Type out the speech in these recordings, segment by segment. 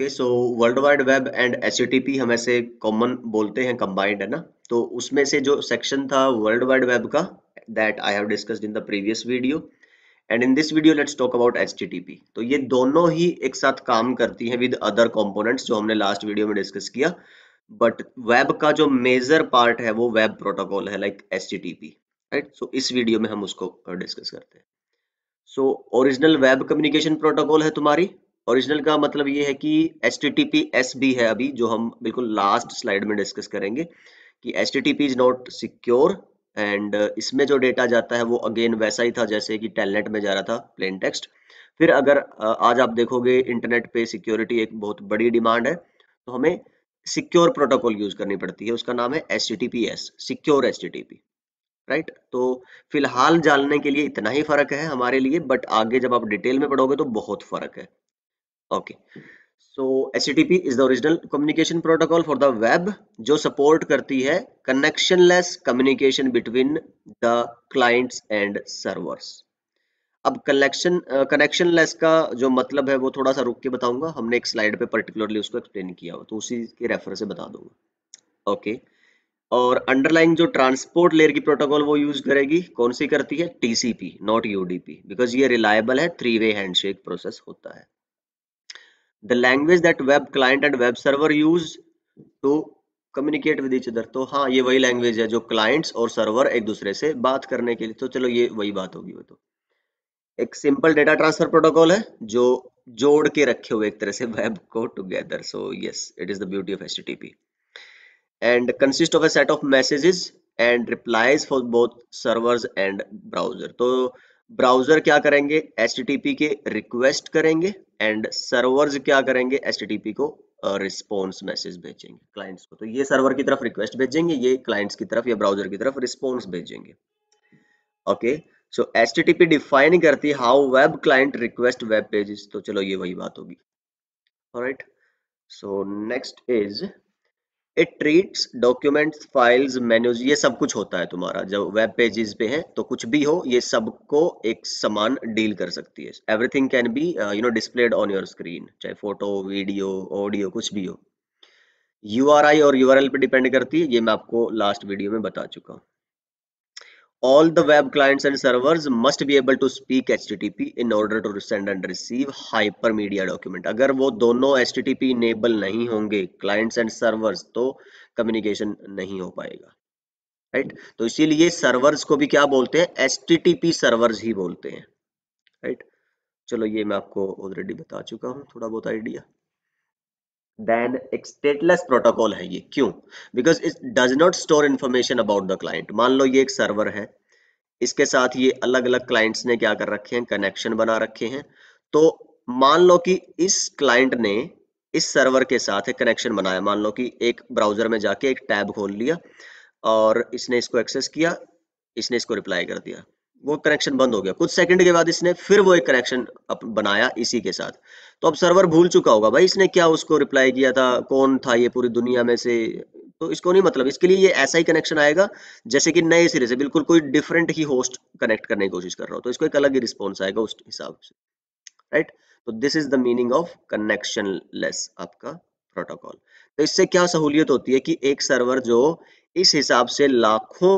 Okay so world wide web and H हम ऐसे common बोलते हैं कंबाइंड है ना तो उसमें से जो सेक्शन था वर्ल्ड वाइड वेब का that I have discussed in the previous video and in this video let's talk about H तो ये दोनों ही एक साथ काम करती हैं विद अदर कॉम्पोनेंट्स जो हमने लास्ट वीडियो में डिस्कस किया बट वेब का जो मेजर पार्ट है वो वेब प्रोटोकॉल है लाइक एच राइट सो इस वीडियो में हम उसको डिस्कस करते हैं so original web communication protocol है तुम्हारी ओरिजिनल का मतलब ये है कि S T T P S भी है अभी जो हम बिल्कुल लास्ट स्लाइड में डिस्कस करेंगे कि S T T P is not secure and इसमें जो डेटा जाता है वो अगेन वैसा ही था जैसे कि टेलनेट में जा रहा था प्लेन टेक्स्ट फिर अगर uh, आज आप देखोगे इंटरनेट पे सिक्योरिटी एक बहुत बड़ी डिमांड है तो हमें सिक्योर प्रोटोकॉल यूज करनी पड़ती है उसका नाम है S T T P S secure S T T P right तो फिलहाल जानने के लिए इतना ही फर्क है हमारे लिए बट आगे जब आप डिटेल में पढ़ोगे तो बहुत फर्क है okay so S is the original communication protocol for the web जो सपोर्ट करती है connection less communication between the clients and servers अब कलेक्शन कनेक्शन लेस का जो मतलब है वो थोड़ा सा रुक के बताऊंगा हमने एक स्लाइड पे पर्टिकुलरली उसको एक्सप्लेन किया हो तो उसी के रेफर से बता दूंगा ओके okay. और अंडरलाइन जो ट्रांसपोर्ट लेयर की प्रोटोकॉल वो यूज करेगी कौन सी करती है टीसीपी नॉट यूडीपी बिकॉज ये रिलायबल है थ्री वे हैंडशेक प्रोसेस होता है the language that web client and web server use to communicate with each other तो हाँ ये वही लैंग्वेज है जो क्लाइंट्स और सर्वर एक दूसरे से बात करने के लिए तो चलो ये वही बात होगी वो तो एक सिंपल डेटा ट्रांसफर प्रोटोकॉल है जो जोड़ के रखे हुए एक तरह से वेब को together so yes it is the beauty of HTTP and consist of a set of messages and replies for both servers and browser तो ब्राउजर क्या करेंगे एस के रिक्वेस्ट करेंगे एंड सर्वर्स क्या करेंगे एस को रिस्पॉन्स मैसेज भेजेंगे clients को तो ये सर्वर की तरफ रिक्वेस्ट भेजेंगे ये क्लाइंट्स की तरफ या ब्राउजर की तरफ रिस्पॉन्स भेजेंगे ओके सो टीपी डिफाइन करती है how web client request web pages तो चलो ये वही बात होगी right so next is it treats documents files menus ये सब कुछ होता है तुम्हारा जब वेब पेजेस पे है तो कुछ भी हो ये सबको एक समान डील कर सकती है everything can be you know displayed on your screen चाहे फोटो वीडियो ऑडियो कुछ भी हो यू और यू पे डिपेंड करती है ये मैं आपको लास्ट वीडियो में बता चुका हूँ all the web clients and servers must be able to speak http in order to send and receive hypermedia document agar wo dono http enable nahi honge clients and servers to communication nahi ho payega right right? तो इसीलिए servers को भी क्या बोलते हैं http servers ही बोलते हैं right right? चलो ये मैं आपको ऑलरेडी बता चुका हूँ थोड़ा बहुत आइडिया देन एक स्टेटलेस प्रोटोकॉल है ये क्यों because it does not store information about the client मान लो ये एक सर्वर है इसके साथ ये अलग अलग क्लाइंट्स ने क्या कर रखे हैं कनेक्शन बना रखे हैं तो मान लो कि इस क्लाइंट ने इस सर्वर के साथ एक कनेक्शन बनाया मान लो कि एक ब्राउजर में जाके एक टैब खोल लिया और इसने इसको एक्सेस किया इसने इसको रिप्लाई कर दिया वो करेक्शन बंद हो गया कुछ सेकंड के बाद इसने फिर वो एक करेक्शन बनाया इसी के साथ तो अब सर्वर भूल चुका होगा भाई इसने क्या उसको रिप्लाई किया था कौन था ये पूरी दुनिया में से तो इसको नहीं मतलब इसके लिए ये ऐसा ही कनेक्शन आएगा जैसे कि नए सिरे से बिल्कुल कोई डिफरेंट ही होस्ट कनेक्ट करने की कोशिश कर रहा हो तो इसको एक अलग ही रिस्पॉन्स आएगा उस हिसाब से राइट तो this is the meaning of connection less आपका प्रोटोकॉल तो इससे क्या सहूलियत होती है कि एक सर्वर जो इस हिसाब से लाखों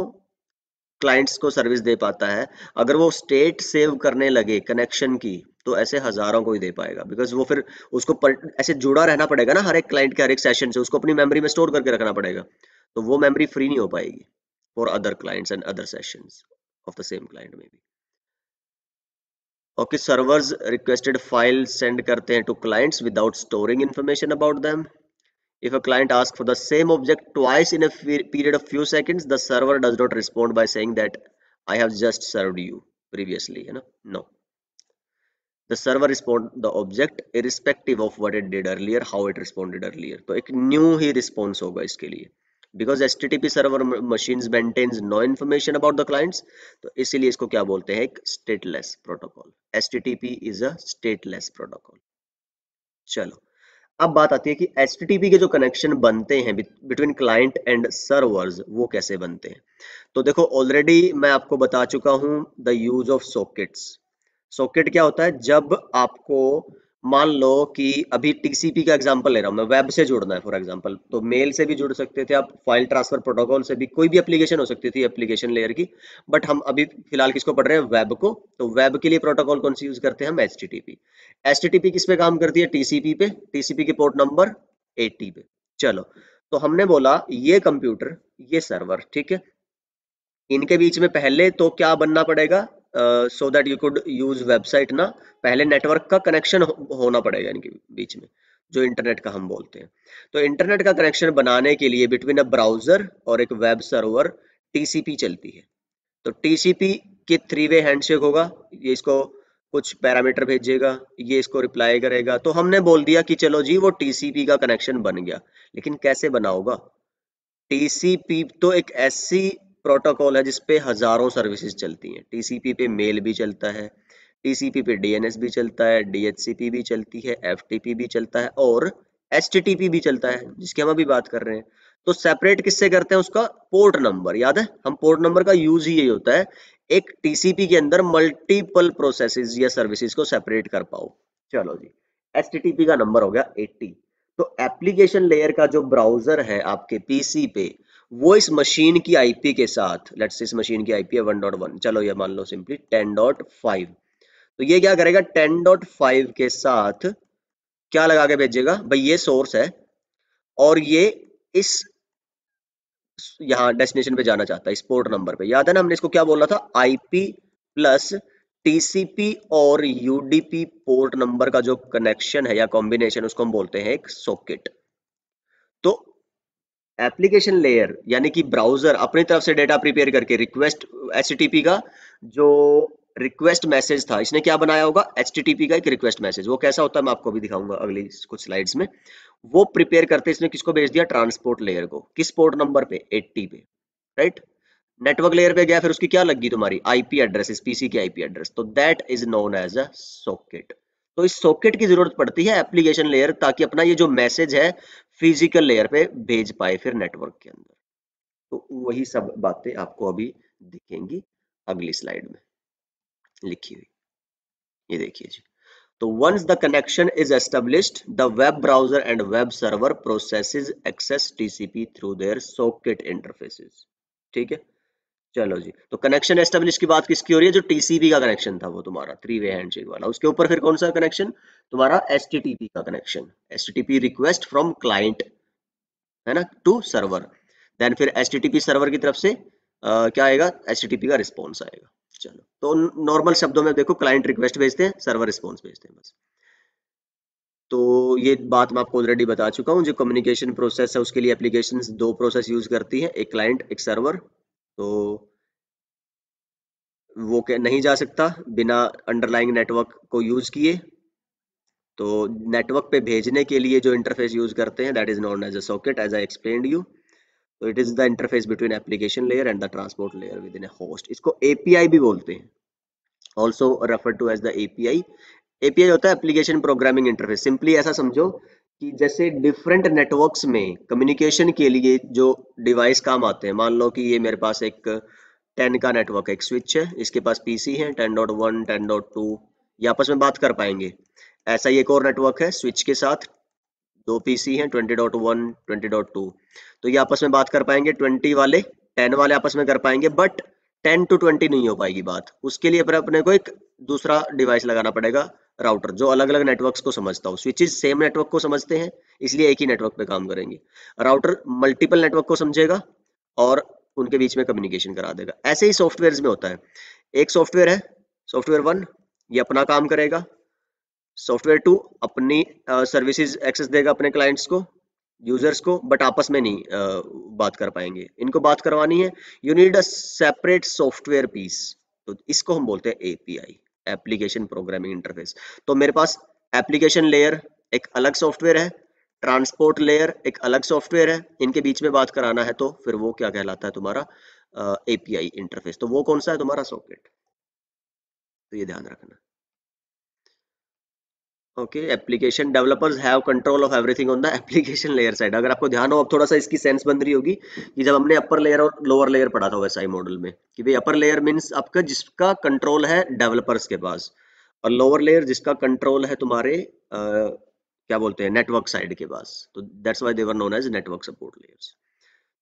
क्लाइंट्स को सर्विस दे पाता है अगर वो स्टेट सेव करने लगे कनेक्शन की तो ऐसे हजारों को ही दे पाएगा बिकॉज वो फिर उसको पर, ऐसे जुड़ा रहना पड़ेगा ना हर एक क्लाइंट के हर एक सेशन से उसको अपनी मेमोरी में स्टोर करके रखना पड़ेगा तो वो मेमोरी फ्री नहीं हो पाएगी for other clients and other session of the same client में भी okay servers requested file send करते हैं to clients without storing information about them If a client asks for the same object twice in a period of few seconds, the server does not respond by saying that I have just served you previously. You know? No. The server respond the object irrespective of what it did earlier, how it responded earlier. So it new he response होगा इसके लिए because H server machines P no information about the clients about the clients तो इसीलिए इसको क्या बोलते हैं एक stateless protocol H T T अब बात आती है कि एच के जो कनेक्शन बनते हैं बिटवीन क्लाइंट एंड सर्वर्स वो कैसे बनते हैं तो देखो ऑलरेडी मैं आपको बता चुका हूं the use of sockets socket क्या होता है जब आपको मान लो कि अभी टीसीपी का एग्जांपल ले रहा हूं मैं वेब से जुड़ना है फॉर एग्जांपल तो मेल से भी जुड़ सकते थे आप फाइल ट्रांसफर प्रोटोकॉल से भी कोई भी एप्लीकेशन हो सकती थी एप्लीकेशन लेयर की बट हम अभी फिलहाल किसको पढ़ रहे हैं वेब को तो वेब के लिए प्रोटोकॉल कौन सी यूज करते हैं हम एच टी किस पे काम करती है टीसीपी पे टीसीपी के पोर्ट नंबर एट्टी पे चलो तो हमने बोला ये कंप्यूटर ये सर्वर ठीक है इनके बीच में पहले तो क्या बनना पड़ेगा so that you could use website ना पहले नेटवर्क का कनेक्शन होना पड़ेगा इनके बीच में जो इंटरनेट का हम बोलते हैं तो इंटरनेट का कनेक्शन बनाने के लिए बिटवीन अ ब्राउजर और एक वेब सर्वर टीसीपी चलती है तो टीसीपी के थ्री वे हैंडशेक होगा ये इसको कुछ पैरामीटर भेजेगा ये इसको रिप्लाई करेगा तो हमने बोल दिया कि चलो जी वो टीसीपी का कनेक्शन बन गया लेकिन कैसे बना होगा टीसीपी तो एक ऐसी प्रोटोकॉल है जिसपे हजारों सर्विसेज चलती हैं टीसीपी पे मेल भी चलता है टीसीपी पे डीएनएस भी चलता है डीएचसीपी भी चलती है एफटीपी भी चलता है और एचटीटीपी भी चलता है जिसकी हम अभी बात कर रहे हैं तो सेपरेट किससे करते हैं उसका पोर्ट नंबर याद है हम पोर्ट नंबर का यूज ही यही होता है एक टीसीपी के अंदर मल्टीपल प्रोसेसेस या सर्विसेज को सेपरेट कर पाओ चलो जी एचटीटीपी का नंबर हो गया एट्टी तो एप्लीकेशन लेयर का जो ब्राउजर है आपके पीसी पे वो इस मशीन की आईपी के साथ लेट्स इस मशीन की आईपी है 1.1 चलो ये मान लो सिंपली 10.5 तो ये क्या करेगा 10.5 के साथ क्या लगा के भेजेगा भाई ये सोर्स है और ये इस यहाँ डेस्टिनेशन पे जाना चाहता है इस पोर्ट नंबर पे याद है ना हमने इसको क्या बोला था आईपी प्लस टीसीपी और यूडीपी पोर्ट नंबर का जो कनेक्शन है या कॉम्बिनेशन उसको हम बोलते हैं एक सॉकेट एप्लीकेशन लेयर यानी कि ब्राउजर अपनी तरफ से डेटा प्रिपेयर करके रिक्वेस्ट एच का जो रिक्वेस्ट मैसेज था इसने क्या बनाया होगा एच का एक रिक्वेस्ट मैसेज वो कैसा होता है मैं आपको भी दिखाऊंगा अगली कुछ स्लाइड्स में वो प्रिपेयर करते इसने किसको भेज दिया ट्रांसपोर्ट लेयर को किस पोर्ट नंबर पे 80 पे राइट नेटवर्क लेयर पे गया फिर उसकी क्या लगी तुम्हारी आईपी एड्रेस पीसी की आईपी एड्रेस तो that is known as a socket तो इस सॉकेट की जरूरत पड़ती है एप्लीकेशन लेयर ताकि अपना ये जो मैसेज है फिजिकल लेयर पे भेज पाए फिर नेटवर्क के अंदर तो वही सब बातें आपको अभी दिखेंगी अगली स्लाइड में लिखी हुई ये देखिए जी तो once the connection is established the web browser and web server processes access TCP through their socket interfaces ठीक है चलो जी तो कनेक्शन एस्टेब्लिश की बात किसकी हो रही है जो टीसीबी का कनेक्शन था वो तुम्हारा थ्री वे हैंडशेक वाला उसके ऊपर फिर कौन सा कनेक्शन तुम्हारा एस का connection S request from client है ना टू सर्वर देन फिर एस सर्वर की तरफ से Uh, क्या आएगा एस का रिस्पॉन्स आएगा चलो तो नॉर्मल शब्दों में देखो क्लाइंट रिक्वेस्ट भेजते हैं सर्वर रिस्पॉन्स भेजते हैं बस तो ये बात मैं आपको ऑलरेडी बता चुका हूँ जो कम्युनिकेशन प्रोसेस है उसके लिए एप्लीकेशंस दो प्रोसेस यूज करती है एक क्लाइंट एक सर्वर तो वो क्या नहीं जा सकता बिना अंडरलाइंग नेटवर्क को यूज किए तो नेटवर्क पे भेजने के लिए जो इंटरफेस यूज करते हैं that is known as a socket as I explain you तो it is the interface between application layer and the transport layer within a host इसको एपीआई भी बोलते हैं also refer to as the API API होता है application programming interface simply ऐसा समझो कि जैसे डिफरेंट नेटवर्क्स में कम्युनिकेशन के लिए जो डिवाइस काम आते हैं मान लो कि ये मेरे पास एक टेन का नेटवर्क एक स्विच है इसके पास पीसी है ten dot one ten two ये आपस में बात कर पाएंगे ऐसा ही एक और नेटवर्क है स्विच के साथ दो पीसी हैं twenty dot one twenty dot two तो ये आपस में बात कर पाएंगे ट्वेंटी वाले टेन वाले आपस में कर पाएंगे बट टेन टू ट्वेंटी नहीं हो पाएगी बात उसके लिए अपने अपने को एक दूसरा डिवाइस लगाना पड़ेगा राउटर जो अलग अलग नेटवर्क्स को समझता हो स्विचेज सेम नेटवर्क को समझते हैं इसलिए एक ही नेटवर्क पे काम करेंगे राउटर मल्टीपल नेटवर्क को समझेगा और उनके बीच में कम्युनिकेशन करा देगा ऐसे ही सॉफ्टवेयर में होता है एक सॉफ्टवेयर है सॉफ्टवेयर वन ये अपना काम करेगा सॉफ्टवेयर टू अपनी सर्विसेज एक्सेस देगा अपने क्लाइंट्स को यूजर्स को बट आपस में नहीं uh, बात कर पाएंगे इनको बात करवानी है you need a separate software piece तो इसको हम बोलते हैं एपीआई एप्लीकेशन प्रोग्रामिंग इंटरफेस तो मेरे पास एप्लीकेशन लेयर एक अलग सॉफ्टवेयर है ट्रांसपोर्ट लेयर एक अलग सॉफ्टवेयर है इनके बीच में बात कराना है तो फिर वो क्या कहलाता है तुम्हारा एपीआई इंटरफेस तो वो कौन सा है तुम्हारा सॉकेट तो ये ध्यान रखना okay application developers have control of everything on the application layer side अगर आपको ध्यान हो अब थोड़ा सा इसकी सेंस बन रही होगी कि जब हमने अपर लेयर और लोअर लेयर पढ़ा था वैसा ही मॉडल में कि भाई अपर लेयर मीन्स आपका जिसका कंट्रोल है डेवलपर्स के पास और लोअर लेयर जिसका कंट्रोल है तुम्हारे आ, क्या बोलते हैं नेटवर्क साइड के पास तो that's why they're known as network support layers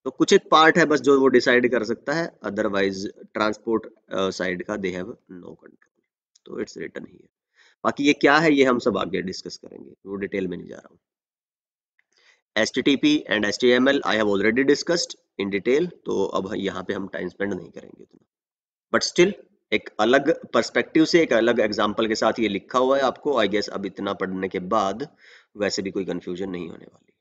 तो कुछ एक पार्ट है बस जो वो डिसाइड कर सकता है अदरवाइज ट्रांसपोर्ट साइड का दे हैव नो कंट्रोल तो इट्स रिटर्न ही है बाकी ये क्या है ये हम सब आगे डिस्कस करेंगे वो डिटेल में नहीं जा रहा हूँ S S T and T M L I have already discussed in detail तो अब यहाँ पे हम टाइम स्पेंड नहीं करेंगे इतना बट स्टिल एक अलग पर्सपेक्टिव से एक अलग एग्जाम्पल के साथ ये लिखा हुआ है आपको आई गेस अब इतना पढ़ने के बाद वैसे भी कोई कंफ्यूजन नहीं होने वाली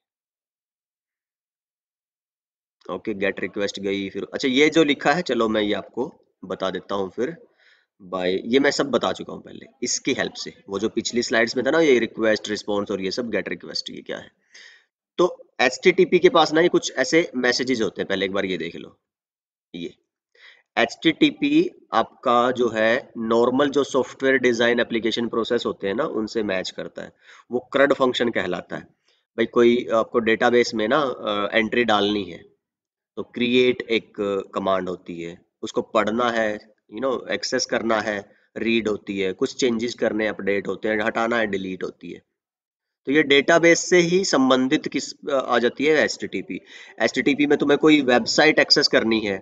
ओके गेट रिक्वेस्ट गई फिर अच्छा ये जो लिखा है चलो मैं ये आपको बता देता हूँ फिर बाय ये मैं सब बता चुका हूँ पहले इसकी हेल्प से वो जो पिछली स्लाइड्स में था ना ये रिक्वेस्ट रिस्पॉन्स और ये सब गेट रिक्वेस्ट ये क्या है तो एच के पास ना ये कुछ ऐसे मैसेजेस होते हैं पहले एक बार ये देख लो ये एच आपका जो है नॉर्मल जो सॉफ्टवेयर डिजाइन एप्लीकेशन प्रोसेस होते हैं ना उनसे मैच करता है वो क्रड फंक्शन कहलाता है भाई कोई आपको डेटाबेस में ना एंट्री डालनी है तो क्रिएट एक कमांड होती है उसको पढ़ना है यू नो एक्सेस करना है रीड होती है कुछ चेंजेस करने अपडेट होते हैं हटाना है डिलीट होती है तो ये डेटाबेस से ही संबंधित किस आ जाती है एस टी में तुम्हें कोई वेबसाइट एक्सेस करनी है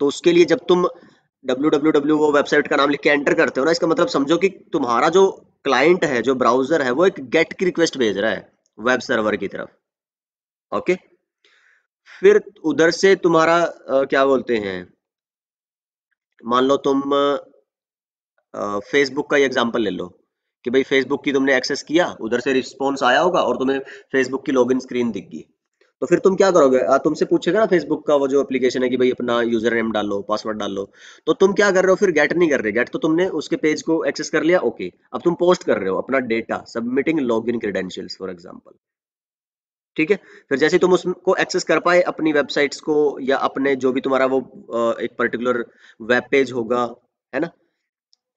तो उसके लिए जब तुम www वो वेबसाइट का नाम लिख के एंटर करते हो ना इसका मतलब समझो कि तुम्हारा जो क्लाइंट है जो ब्राउजर है वो एक गेट की रिक्वेस्ट भेज रहा है वेब सर्वर की तरफ ओके फिर उधर से तुम्हारा आ, क्या बोलते हैं मान लो तुम फेसबुक का एग्जाम्पल ले लो कि भाई फेसबुक की तुमने एक्सेस किया उधर से रिस्पॉन्स आया होगा और तुम्हें फेसबुक की लॉग स्क्रीन दिख गई तो फिर तुम क्या करोगे तुमसे पूछेगा ना फेसबुक का वो जो एप्लीकेशन है कि भाई अपना यूजर नेम डालो पासवर्ड डालो तो तुम क्या कर रहे हो फिर गेट नहीं कर रहे गेट तो तुमने उसके पेज को एक्सेस कर लिया ओके अब तुम पोस्ट कर रहे हो अपना data submitting log in credentials for example ठीक है फिर जैसे तुम उसको एक्सेस कर पाए अपनी वेबसाइट्स को या अपने जो भी तुम्हारा वो एक पर्टिकुलर वेब पेज होगा है ना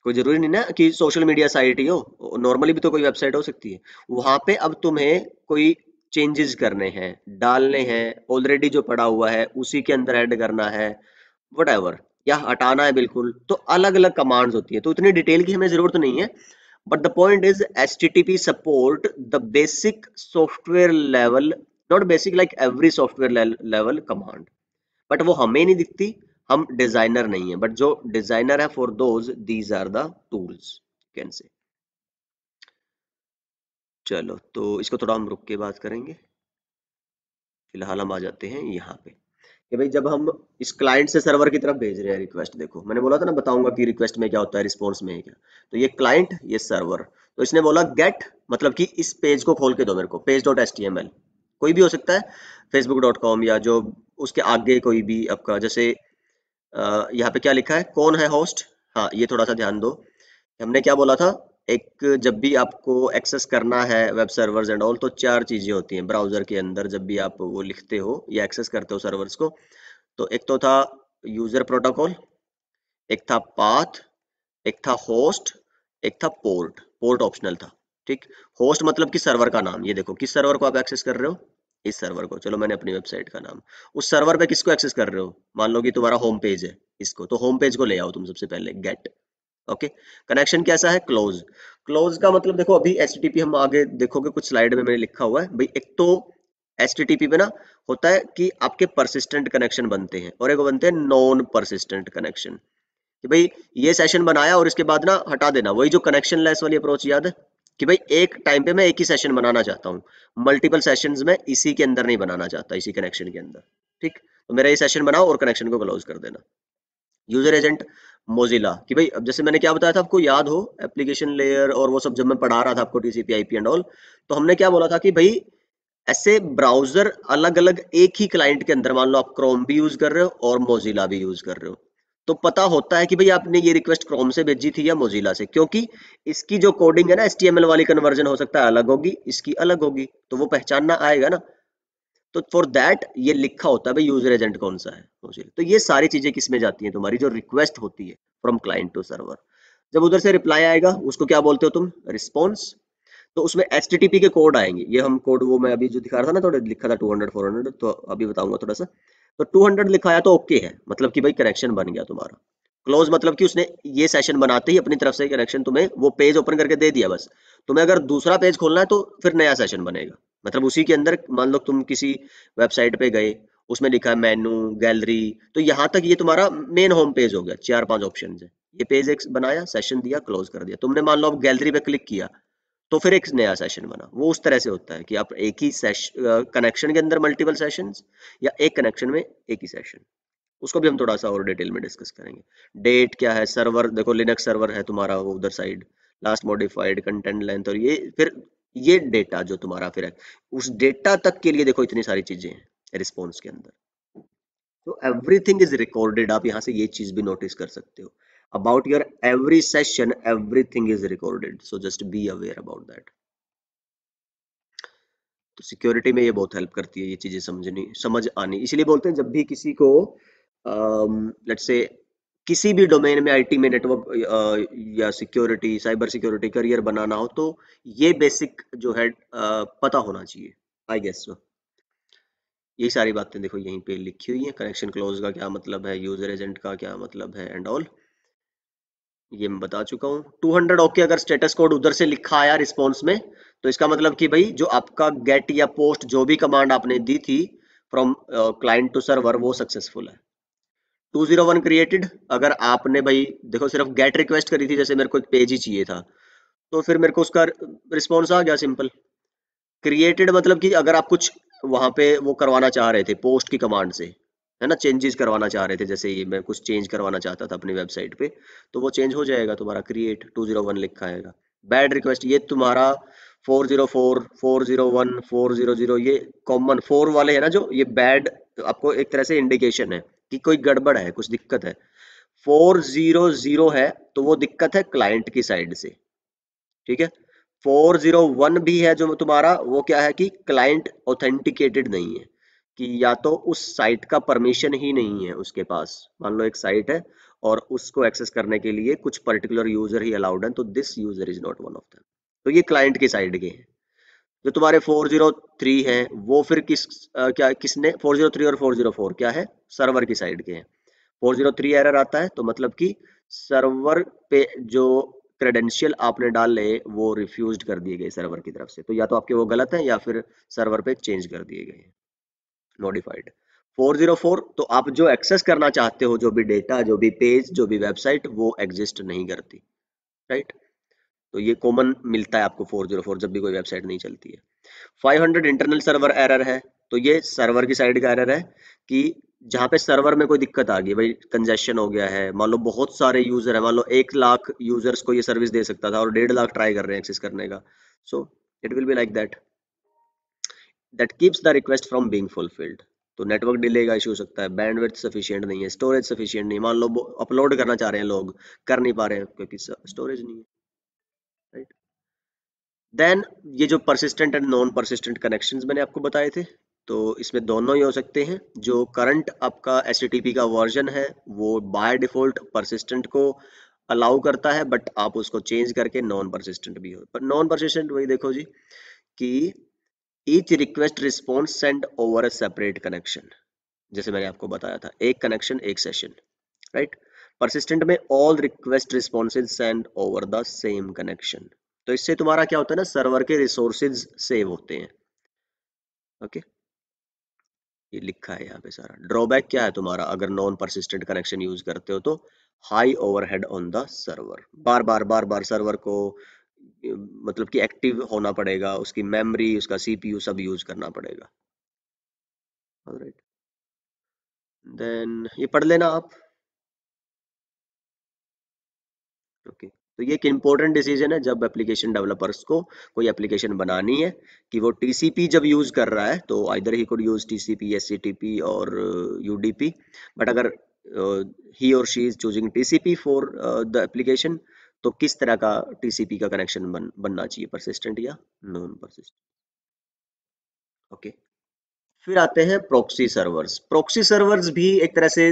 कोई जरूरी नहीं ना कि सोशल मीडिया साइट ही हो नॉर्मली भी तो कोई वेबसाइट हो सकती है वहां पे अब तुम्हें कोई चेंजेस करने हैं डालने हैं ऑलरेडी जो पड़ा हुआ है उसी के अंदर ऐड करना है वट या हटाना है बिल्कुल तो अलग अलग कमांड्स होती है तो इतनी डिटेल की हमें जरूरत नहीं है but the point is http support the basic software level not basic like every software level, level command but वो हमें नहीं दिखती हम डिजाइनर नहीं है बट जो डिजाइनर है for those these are the tools can say चलो तो इसको थोड़ा हम रुक के बात करेंगे फिलहाल हम आ जाते हैं यहाँ पे कि भाई जब हम इस क्लाइंट से सर्वर की तरफ भेज रहे हैं रिक्वेस्ट देखो मैंने बोला था ना बताऊंगा कि रिक्वेस्ट में क्या होता है रिस्पॉन्स में क्या तो ये क्लाइंट ये सर्वर तो इसने बोला गेट मतलब कि इस पेज को खोल के दो मेरे को page dot S T M L कोई भी हो सकता है फेसबुक डॉट कॉम या जो उसके आगे कोई भी आपका जैसे यहाँ पे क्या लिखा है कौन है होस्ट हाँ ये थोड़ा सा ध्यान दो हमने क्या बोला था एक जब भी आपको एक्सेस करना है वेब सर्वर्स एंड ऑल तो चार चीज़ें होती हैं ब्राउज़र के अंदर जब भी आप वो लिखते हो या एक्सेस करते हो सर्वर्स को तो एक तो था यूज़र प्रोटोकॉल एक था पाथ एक था होस्ट एक था पोर्ट पोर्ट ऑप्शनल था ठीक होस्ट मतलब कि सर्वर का नाम ये देखो किस सर्वर को आप एक्सेस कर रहे हो इस सर्वर को चलो मैंने अपनी वेबसाइट का नाम उस सर्वर पे किसको एक्सेस कर रहे हो मान लो कि तुम्हारा होम पेज है इसको तो होम पेज को ले आओ तुम सबसे पहले गेट ओके कनेक्शन कैसा है क्लोज क्लोज का मतलब देखो अभी एस हम आगे देखोगे कुछ स्लाइड में मैंने लिखा हुआ है भाई एक तो एच पे ना होता है कि आपके परसिस्टेंट कनेक्शन बनते हैं और एक बनते हैं नॉन परसिस्टेंट कनेक्शन कि भाई ये सेशन बनाया और इसके बाद ना हटा देना वही जो कनेक्शन लेस वाली अप्रोच याद है कि भाई एक टाइम पे मैं एक ही सेशन बनाना चाहता हूँ मल्टीपल सेशन में इसी के अंदर नहीं बनाना चाहता इसी कनेक्शन के अंदर ठीक तो मेरा ये सेशन बनाओ और कनेक्शन को क्लोज कर देना यूजर एजेंट मोजिला कि भाई अब जैसे मैंने क्या बताया था आपको याद हो एप्लीकेशन लेयर और वो सब जब मैं पढ़ा रहा था आपको टीसीपी आईपी एंड ऑल तो हमने क्या बोला था कि भाई ऐसे ब्राउजर अलग अलग एक ही क्लाइंट के अंदर मान लो आप क्रोम भी यूज कर रहे हो और मोजिला भी यूज कर रहे हो तो पता होता है कि भाई आपने ये रिक्वेस्ट क्रोम से भेजी थी या मोजिला से क्योंकि इसकी जो कोडिंग है ना एस वाली कन्वर्जन हो सकता है अलग होगी इसकी अलग होगी तो वो पहचानना आएगा ना तो फॉर दैट ये लिखा होता है भाई यूजर एजेंट कौन सा है तो ये सारी चीजें किसमें जाती हैं तुम्हारी जो रिक्वेस्ट होती है फ्रॉम क्लाइंट टू सर्वर जब उधर से रिप्लाई आएगा उसको क्या बोलते हो तुम रिस्पॉन्स तो उसमें एच के कोड आएंगे ये हम कोड वो मैं अभी जो दिखा रहा था ना थोड़ा लिखा था 200 400 तो अभी बताऊंगा थोड़ा सा तो 200 लिखाया तो ओके है मतलब कि भाई करेक्शन बन गया तुम्हारा क्लोज मतलब कि उसने ये सेशन बनाते ही अपनी तरफ से कनेक्शन तुम्हें वो पेज ओपन करके दे दिया बस तुम्हें अगर दूसरा पेज खोलना है तो फिर नया सेशन बनेगा मतलब उसी के अंदर मान लो तुम किसी वेबसाइट पे गए उसमें लिखा है मेनू गैलरी तो यहाँ तक ये तुम्हारा मेन होम पेज हो गया चार पांच ऑप्शन है ये पेज एक बनाया सेशन दिया क्लोज कर दिया तुमने मान लो अब गैलरी पे क्लिक किया तो फिर एक नया सेशन बना वो उस तरह से होता है कि आप एक ही सेशन कनेक्शन के अंदर मल्टीपल सेशन या एक कनेक्शन में एक ही सेशन उसको भी हम थोड़ा सा और डिटेल में डिस्कस करेंगे डेट क्या है सर्वर देखो लिनक्स सर्वर है तुम्हारा वो उधर side last modified content length और ये फिर ये डेटा जो तुम्हारा फिर है उस डेटा तक के लिए देखो इतनी सारी चीजें हैं रिस्पॉन्स के अंदर तो एवरीथिंग इज रिकॉर्डेड आप यहाँ से ये चीज भी नोटिस कर सकते हो about your every session everything is recorded so just be aware about that तो सिक्योरिटी में ये बहुत हेल्प करती है ये चीजें समझनी समझ आनी इसलिए बोलते हैं जब भी किसी को लेट्स um, से किसी भी डोमेन में आईटी में नेटवर्क या सिक्योरिटी साइबर सिक्योरिटी करियर बनाना हो तो ये बेसिक जो है पता होना चाहिए आई गेस सो यही सारी बातें देखो यहीं पे लिखी हुई है कनेक्शन क्लोज का क्या मतलब है यूजर एजेंट का क्या मतलब है एंड ऑल ये मैं बता चुका हूँ 200 ओके अगर स्टेटस कोड उधर से लिखा आया रिस्पॉन्स में तो इसका मतलब कि भाई जो आपका गेट या पोस्ट जो भी कमांड आपने दी थी फ्रॉम क्लाइंट टू सर्वर वो सक्सेसफुल है टू जीरो वन क्रिएटेड अगर आपने भाई देखो सिर्फ गेट रिक्वेस्ट करी थी जैसे मेरे को एक पेज ही चाहिए था तो फिर मेरे को उसका रिस्पॉन्स आ गया सिंपल क्रिएटेड मतलब कि अगर आप कुछ वहां पे वो करवाना चाह रहे थे पोस्ट की कमांड से है ना चेंजेस करवाना चाह रहे थे जैसे ये मैं कुछ चेंज करवाना चाहता था अपनी वेबसाइट पे तो वो चेंज हो जाएगा तुम्हारा क्रिएट टू जीरो वन लिखा आएगा बैड रिक्वेस्ट ये तुम्हारा four zero four four zero one four zero zero ये कॉमन फोर वाले है ना जो ये बैड आपको एक तरह से इंडिकेशन है कि कोई गड़बड़ है कुछ दिक्कत है फोर जीरो जीरो है तो वो दिक्कत है क्लाइंट की साइड से ठीक है फोर जीरो वन भी है जो तुम्हारा वो क्या है कि क्लाइंट ऑथेंटिकेटेड नहीं है कि या तो उस साइट का परमिशन ही नहीं है उसके पास मान लो एक साइट है और उसको एक्सेस करने के लिए कुछ पर्टिकुलर यूजर ही अलाउड है तो this user is not one of the तो ये क्लाइंट की साइड के हैं जो तुम्हारे 403 हैं वो फिर किस आ, क्या किसने 403 और 404 क्या है सर्वर की साइड के हैं 403 एरर आता है तो मतलब कि सर्वर पे जो क्रेडेंशियल आपने ले वो रिफ्यूज कर दिए गए सर्वर की तरफ से तो या तो आपके वो गलत है या फिर सर्वर पे चेंज कर दिए गए हैं 404 तो आप जो एक्सेस करना चाहते हो जो भी डेटा जो भी पेज जो भी वेबसाइट वो एग्जिस्ट नहीं करती राइट तो ये कॉमन मिलता है आपको 404 जब भी कोई वेबसाइट नहीं चलती है 500 इंटरनल सर्वर एरर है तो ये सर्वर की साइड का एरर है कि जहाँ पे सर्वर में कोई दिक्कत आ गई भाई कंजेशन हो गया है मान लो बहुत सारे यूजर है मान लो एक लाख यूजर्स को ये सर्विस दे सकता था और डेढ़ लाख ट्राई कर रहे हैं एक्सेस करने का so it will be like that that keeps the request from being fulfilled तो नेटवर्क डिले का इशू हो सकता है बैंडविड्थ सफिशियंट नहीं है स्टोरेज सफिशियंट नहीं मान लो अपलोड करना चाह रहे हैं लोग कर नहीं पा रहे हैं क्योंकि स्टोरेज नहीं है देन ये जो persistent and non persistent connection मैंने आपको बताए थे तो इसमें दोनों ही हो सकते हैं जो करंट आपका एस का वर्जन है वो बाय डिफॉल्ट परसिस्टेंट को अलाउ करता है बट आप उसको चेंज करके नॉन परसिस्टेंट भी हो पर नॉन परसिस्टेंट वही देखो जी कि each request response send over a separate connection जैसे मैंने आपको बताया था एक कनेक्शन एक सेशन राइट परसिस्टेंट में all request response send over the same connection तो इससे तुम्हारा क्या होता है ना सर्वर के रिसोर्सेज सेव होते हैं ओके ये लिखा है यहाँ पे सारा ड्रॉबैक क्या है तुम्हारा अगर नॉन परसिस्टेंट कनेक्शन यूज करते हो तो high overhead on the server बार बार बार बार सर्वर को मतलब कि एक्टिव होना पड़ेगा उसकी मेमोरी उसका सीपीयू सब यूज करना पड़ेगा देन right. ये पढ़ लेना आप ओके okay. तो ये एक इंपॉर्टेंट डिसीजन है जब एप्लीकेशन डेवलपर्स को कोई एप्लीकेशन बनानी है कि वो टीसीपी जब यूज कर रहा है तो either he could use TCP SCTP और यूडीपी uh, बट अगर ही और she is choosing TCP for the application तो किस तरह का टीसीपी का कनेक्शन बन, बनना चाहिए परसिस्टेंट या नॉन परसिस्टेंट ओके फिर आते हैं प्रोक्सी सर्वर्स प्रोक्सी सर्वर्स भी एक तरह से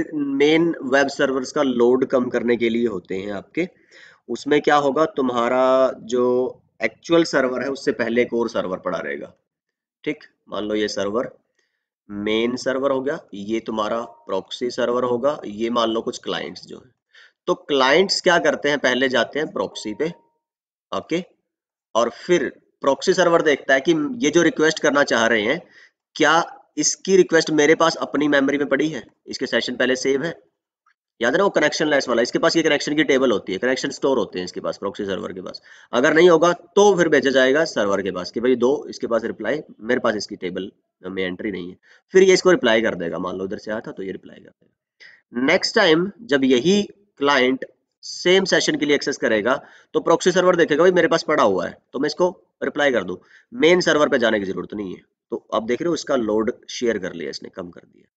मेन वेब सर्वर्स का लोड कम करने के लिए होते हैं आपके उसमें क्या होगा तुम्हारा जो एक्चुअल सर्वर है उससे पहले एक और सर्वर पड़ा रहेगा ठीक मान लो ये सर्वर मेन सर्वर हो गया ये तुम्हारा प्रॉक्सी सर्वर होगा ये मान लो कुछ क्लाइंट्स जो है तो क्लाइंट्स क्या करते हैं पहले जाते हैं प्रॉक्सी पे ओके और फिर प्रॉक्सी सर्वर देखता है कि ये जो रिक्वेस्ट करना चाह रहे हैं क्या इसकी रिक्वेस्ट मेरे पास अपनी मेमोरी में पड़ी है इसके सेशन पहले सेव है याद है वो कनेक्शन लेस वाला इसके पास ये कनेक्शन की टेबल होती है कनेक्शन स्टोर होते हैं इसके पास प्रॉक्सी सर्वर के पास अगर नहीं होगा तो फिर भेजा जाएगा सर्वर के पास कि भाई दो इसके पास रिप्लाई मेरे पास इसकी टेबल में एंट्री नहीं है फिर ये इसको रिप्लाई कर देगा मान लो उधर से आया था तो ये रिप्लाई कर देगा नेक्स्ट टाइम जब यही क्लाइंट सेम सेशन के लिए एक्सेस करेगा तो प्रोक्सी सर्वर देखेगा भाई मेरे पास पड़ा हुआ है तो मैं इसको रिप्लाई कर दूं मेन सर्वर पर जाने की जरूरत नहीं है तो आप देख रहे हो उसका लोड शेयर कर लिया इसने कम कर दिया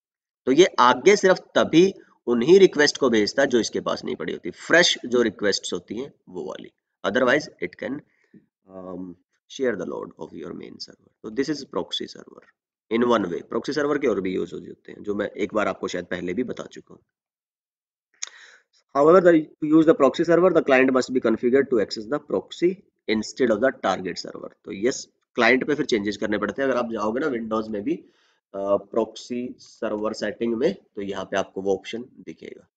तो ये आगे सिर्फ तभी उन्हीं रिक्वेस्ट को भेजता जो इसके पास नहीं पड़ी होती फ्रेश जो रिक्वेस्ट होती हैं वो वाली otherwise it can share the load of your main server तो this is proxy server in one way proxy server के और भी यूज होते हैं जो मैं एक बार आपको शायद पहले भी बता चुका हूँ However, the, use the proxy server, the client must be configured to access the proxy instead of the target server. So तो yes, client पे फिर changes करने पड़ते हैं अगर आप जाओगे ना Windows में भी प्रोक्सी सर्वर सेटिंग में तो यहाँ पे आपको वो ऑप्शन दिखेगा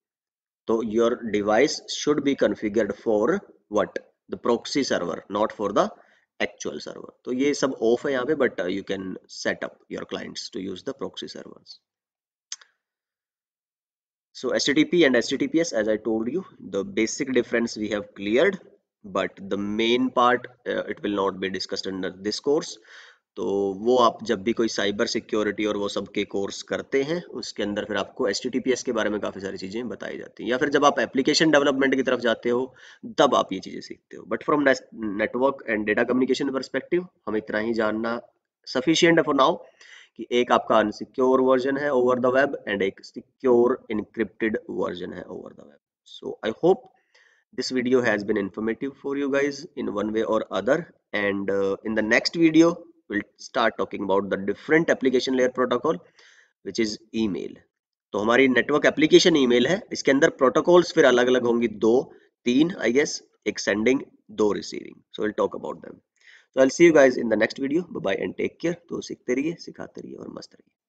तो your device should be configured for what the proxy server not for the actual server तो ये सब ऑफ है यहाँ पे but you can set up your clients to use the proxy servers so http and https as i told you the basic difference we have cleared but the main part uh, it will not be discussed under this course तो वो आप जब भी कोई cyber security और वो सब के कोर्स करते हैं उसके अंदर फिर आपको एस के बारे में काफ़ी सारी चीज़ें बताई जाती हैं या फिर जब आप एप्लीकेशन डेवलपमेंट की तरफ जाते हो तब आप ये चीज़ें सीखते हो but from network and data communication perspective हम इतना ही जानना सफिशियंट है फॉर नाउ कि एक आपका अनसिक्योर वर्जन है ओवर द वेब एंड एक सिक्योर इनक्रिप्टेड वर्जन है over the web so I hope this video has been informative for you guys in one way और other and in the next video we'll start talking about the different application layer protocol which is email तो हमारी network application email है इसके अंदर protocols फिर अलग अलग होंगी दो तीन आई गेस एक सेंडिंग दो receiving so will talk about them So I'll see you guys in the next video. Bye bye and take care. तो सीखते रहिए सिखाते रहिए और मस्त रहिए